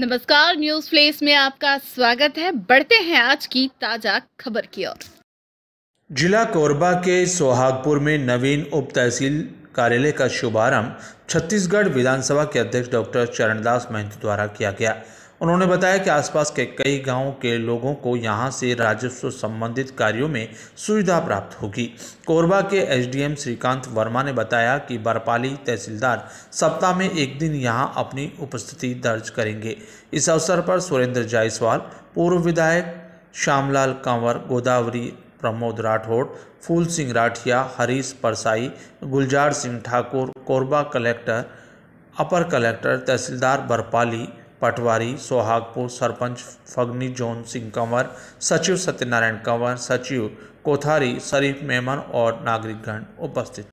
नमस्कार news place में आपका स्वागत है बढ़ते हैं आज की ताजा खबर की ओर जिला कोरबा के सोहागपुर में नवीन उप तहसील कार्यालय का शुभारंभ छत्तीसगढ़ विधानसभा के अध्यक्ष डॉक्टर चरणदास महंत द्वारा किया गया उन्होंने बताया कि आसपास के कई गांवों के लोगों को यहां से राजस्व संबंधित कार्यों में सुविधा प्राप्त होगी कोरबा के एसडीएम श्रीकांत वर्मा ने बताया कि बरपाली तहसीलदार सप्ताह में एक दिन यहां अपनी उपस्थिति दर्ज करेंगे इस अवसर पर सुरेंद्र जायसवाल पूर्व विधायक श्यामलाल कंवर गोदावरी प्रमोद राठौड़ फूल सिंह राठिया हरीश परसाई गुलजार सिंह ठाकुर कोरबा कलेक्टर अपर कलेक्टर तहसीलदार बरपाली पटवारी सोहागपुर सरपंच फगनी जोन सिंह कंवर सचिव सत्यनारायण कंवर सचिव कोथारी शरीफ मेमन और नागरिकगण उपस्थित